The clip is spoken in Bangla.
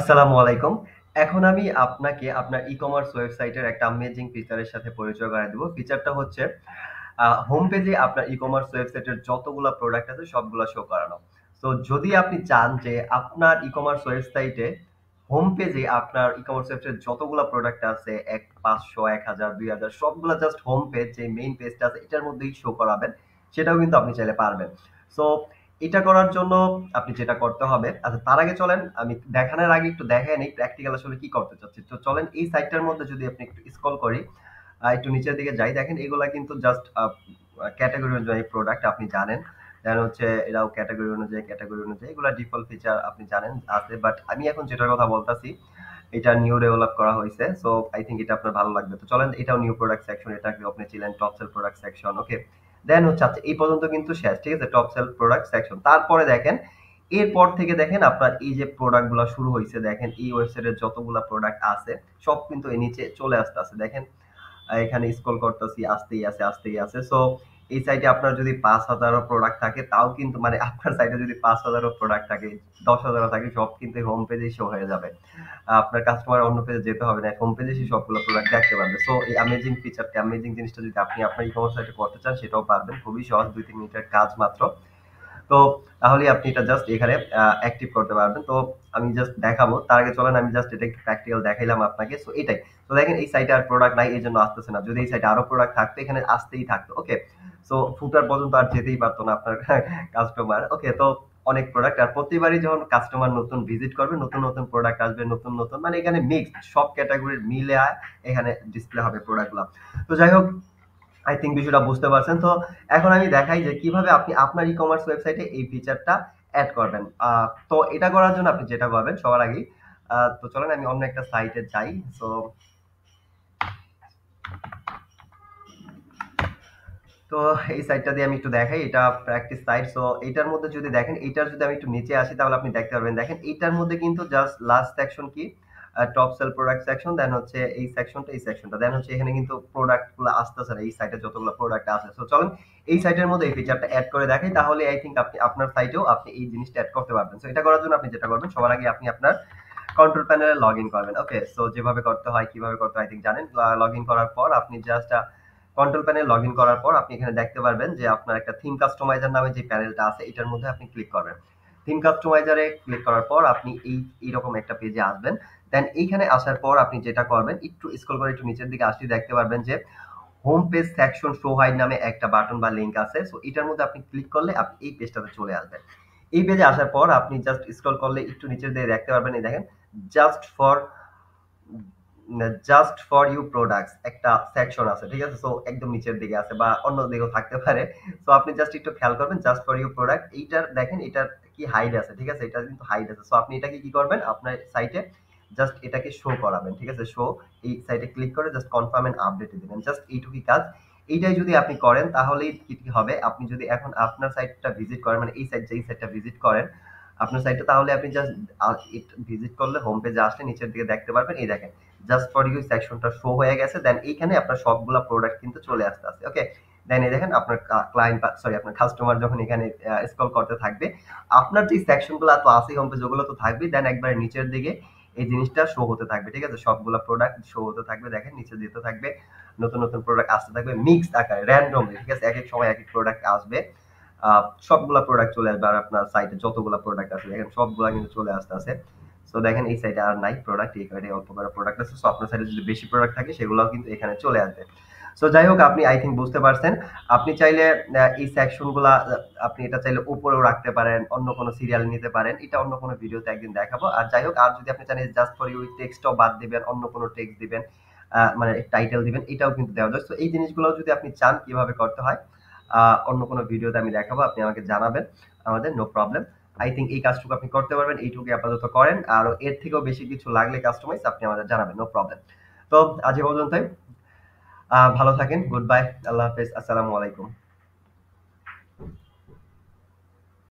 আসসালামু আলাইকুম এখন আমি আপনাকে আপনার ই কমার্স ওয়েবসাইটের একটা আমেজিং ফিচারের সাথে পরিচয় করাই দেবো ফিচারটা হচ্ছে হোম পেজে আপনার ই কমার্স ওয়েবসাইটের যতগুলো প্রোডাক্ট আছে সবগুলো শো করানো তো যদি আপনি চান যে আপনার ই কমার্স ওয়েবসাইটে হোম পেজে আপনার ই কমার্স ওয়েবসাইটের যতগুলো প্রোডাক্ট আছে এক পাঁচশো এক হাজার দুই হাজার সবগুলো জাস্ট হোম পেজ যে মেইন পেজটা আছে এটার মধ্যেই শো করাবেন সেটাও কিন্তু আপনি চাইলে পারবেন সো এটা করার জন্য আপনি যেটা করতে হবে আচ্ছা তার আগে চলেন আমি দেখানোর আগে একটু দেখাই নেই প্র্যাকটিক্যাল আসলে কি করতে চাচ্ছি তো চলেন এই সাইটটার মধ্যে যদি আপনি একটু স্কল করি একটু নিচের দিকে যাই দেখেন এগুলা কিন্তু জাস্ট ক্যাটাগরি অনুযায়ী প্রোডাক্ট আপনি জানেন দেন হচ্ছে এরাও ক্যাটাগরি অনুযায়ী ক্যাটাগরি অনুযায়ী এগুলা ডিফল্ট ফিচার আপনি জানেন আছে বাট আমি এখন যেটার কথা বলতেছি এটা নিউ ডেভেলপ করা হয়েছে সো আই থিঙ্ক এটা আপনার ভালো লাগবে তো চলেন এটাও নিউ প্রোডাক্ট সেকশন এটা আপনি ছিলেন top sell product section okay then হচ্ছে আচ্ছা এই পর্যন্ত কিন্তু শেষ ঠিক আছে টপ সেল প্রোডাক্ট সেকশন তারপরে দেখেন এরপর থেকে দেখেন আপনার এই যে প্রোডাক্টগুলো শুরু হয়েছে দেখেন এই ওয়েবসাইটের যতগুলো প্রোডাক্ট আছে সব কিন্তু এই নিচে চলে আসতে আছে দেখেন এখানে স্ক্রল করতেছি আসতেই আছে আসতেই আছে সো এই সাইটে আপনার যদি পাঁচ হাজারও প্রোডাক্ট থাকে তাও কিন্তু মানে আপনার সাইটে যদি পাঁচ হাজারও প্রোডাক্ট থাকে দশ হাজারও থাকে সব কিন্তু হোম পেজে শো হয়ে যাবে আপনার কাস্টমার অন্য পেজে যেতে হবে না হোম পেজে সেই সবগুলো প্রোডাক্ট দেখতে পারবে সো এই অ্যামেজিং ফিচারটা অ্যামেজিং জিনিসটা যদি আপনি আপনার ই কমার্স সাইটে করতে চান সেটাও পারবেন খুবই সহজ দুই তিন মিনিটের কাজ মাত্র তো তাহলে আপনি এটা জাস্ট এখানে অ্যাক্টিভ করতে পারবেন তো আমি জাস্ট দেখাবো তার আগে চলেন আমি জাস্ট এটা একটু প্র্যাকটিক্যাল দেখাইলাম আপনাকে সো এটাই তো দেখেন এই সাইটে আর প্রোডাক্ট নাই এই জন্য আসতেছে না যদি এই সাইটে আরো প্রোডাক্ট থাকতো এখানে আসতেই থাকতো ওকে সো ফুটার পর্যন্ত আর যেতেই পারতো না আপনার কাস্টমার ওকে তো অনেক প্রোডাক্ট আর প্রতিবারই যখন কাস্টমার নতুন ভিজিট করবে নতুন নতুন প্রোডাক্ট আসবে নতুন নতুন মানে এখানে মিক্সড সব ক্যাটাগরির মিলে এখানে ডিসপ্লে হবে প্রোডাক্টগুলো তো যাই হোক আই থিঙ্ক বিষয়টা বুঝতে পারছেন তো এখন আমি দেখাই যে কিভাবে আপনি আপনার ই কমার্স ওয়েবসাইটে এই ফিচারটা অ্যাড করবেন তো এটা করার জন্য আপনি যেটা করবেন সবার আগেই তো চলেন আমি অন্য একটা সাইটে যাই তো তো এই সাইটটা দিয়ে আমি একটু দেখাই এটা প্র্যাকটিস সাইট সো এটার মধ্যে যদি দেখেন এটার যদি আমি একটু নিচে আসি তাহলে আপনি দেখতে পারবেন দেখেন এটার মধ্যে কিন্তু জাস্ট লাস্ট সেকশন কি top sell product section then হচ্ছে এই সেকশনটা এই সেকশনটা দেন হচ্ছে এখানে কিন্তু প্রোডাক্টগুলো আসতেছে না এই সাইটে যতগুলো প্রোডাক্ট আছে সো চলেন এই সাইটের মধ্যে এই ফিচারটা অ্যাড করে দেখাই তাহলে আই থিঙ্ক আপনি আপনার সাইটেও আপনি এই জিনিসটা অ্যাড করতে পারবেন সো এটা করার জন্য আপনি যেটা করবেন সবার আগে আপনি আপনার কন্ট্রোল প্যানেলে লগ ইন করবেন ওকে সো যেভাবে করতে হয় কিভাবে করতে হয় আই থিঙ্ক জানেন লগ ইন করার পর আপনি just control panel log in করার পর আপনি এখানে দেখতে পারবেন যে আপনার একটা থিম কাস্টমাইজার নামে যে প্যানেলটা আছে এটার মধ্যে আপনি ক্লিক করবেন থিম কাস্টমাইজারে ক্লিক করার পর আপনি এই এইরকম একটা পেজে আসবেন দেন এইখানে আসার পর আপনি যেটা করবেন একটু স্ক্রল করে একটু নিচের দিকে আসলে দেখতে পারবেন যে home page section show hide নামে একটা বাটন বা লিঙ্ক আছে সো এটার মধ্যে আপনি ক্লিক করলে আপনি এই পেজটাতে চলে আসবেন এই পেজে আসার পর আপনি জাস্ট স্ক্রল করলে একটু নিচের দিকে দেখতে পারবেন এই দেখেন just for just for you products একটা সেকশন আছে ঠিক আছে সো একদম নিচের দিকে আছে বা অন্য দিকেও থাকতে পারে সো আপনি জাস্ট একটু খেয়াল করবেন জাস্ট ফর ইউ প্রোডাক্ট এইটার দেখেন এটার কি হাইড আছে ঠিক আছে এটা কিন্তু হাইড আছে সো আপনি এটাকে কি করবেন আপনার সাইটে জাস্ট এটাকে শো করাবেন ঠিক আছে শো এই সাইটে ক্লিক করে জাস্ট কনফার্ম এন্ড আপডেটে দেবেন জাস্ট এইটুকুই কাজ এইটাই যদি আপনি করেন তাহলেই কি হবে আপনি যদি এখন আপনার সাইটটা ভিজিট করেন মানে এই সাইট যেই সাইটটা ভিজিট করেন আপনার সাইটটা তাহলে আপনি জাস্ট ভিজিট করলে হোম পেজে আসলে নিচের দিকে দেখতে পারবেন এই দেখেন জাস্ট ফর ইউ সেকশনটা শো হয়ে গেছে দেন এইখানে আপনার সবগুলো প্রোডাক্ট কিন্তু চলে আসতে আছে ওকে দেন এই দেখেন আপনার ক্লায়েন্ট সরি আপনার কাস্টমার যখন এখানে স্ক্রল করতে থাকবে আপনার যে সেকশনগুলো তো আসেই হোম পেজ ওগুলো তো থাকবে দেন একবার নিচের দিকে এই জিনিসটা শো হতে থাকবে ঠিক আছে সবগুলা প্রোডাক্ট শো হতে থাকবে দেখেন নিচে যেতে থাকবে নতুন নতুন প্রোডাক্ট আসতে থাকবে মিক্সড আকারে র্যান্ডমলি ঠিক আছে এক এক সময় এক এক প্রোডাক্ট আসবে সবগুলা প্রোডাক্ট চলে আসবে আর আপনার সাইটে যতগুলা প্রোডাক্ট আছে দেখেন সবগুলা কিন্তু চলে আসতে আছে সো দেখেন এই সাইডে আর নাই প্রোডাক্ট এই সাইডে অল্প করে প্রোডাক্ট আছে সো আপনার সাইটে যদি বেশি প্রোডাক্ট থাকে সেগুলোও কিন্তু এখানে চলে আসবে সো যাই হোক আপনি আই থিঙ্ক বুঝতে পারছেন আপনি চাইলে এই গুলা আপনি এটা চাইলে উপরেও রাখতে পারেন অন্য কোনো সিরিয়াল নিতে পারেন এটা অন্য কোনো ভিডিওতে একদিন দেখাবো আর যাই হোক আর যদি আপনি চান জাস্ট ফর ইউ টেক্সটও বাদ দিবেন অন্য কোনো টেক্সট দিবেন মানে টাইটেল দিবেন এটাও কিন্তু দেওয়া যায় তো এই জিনিসগুলো যদি আপনি চান কিভাবে করতে হয় অন্য কোনো ভিডিওতে আমি দেখাবো আপনি আমাকে জানাবেন আমাদের নো প্রবলেম আই থিঙ্ক এই কাজটুকু আপনি করতে পারবেন এইটুকু আপাতত করেন আর এর থেকেও বেশি কিছু লাগলে কাস্টমাইজ আপনি আমাদের জানাবেন নো প্রবলেম তো আজ পর্যন্তই ভালো থাকেন গুড বাই আল্লাহ হাফেজ আসসালামু আলাইকুম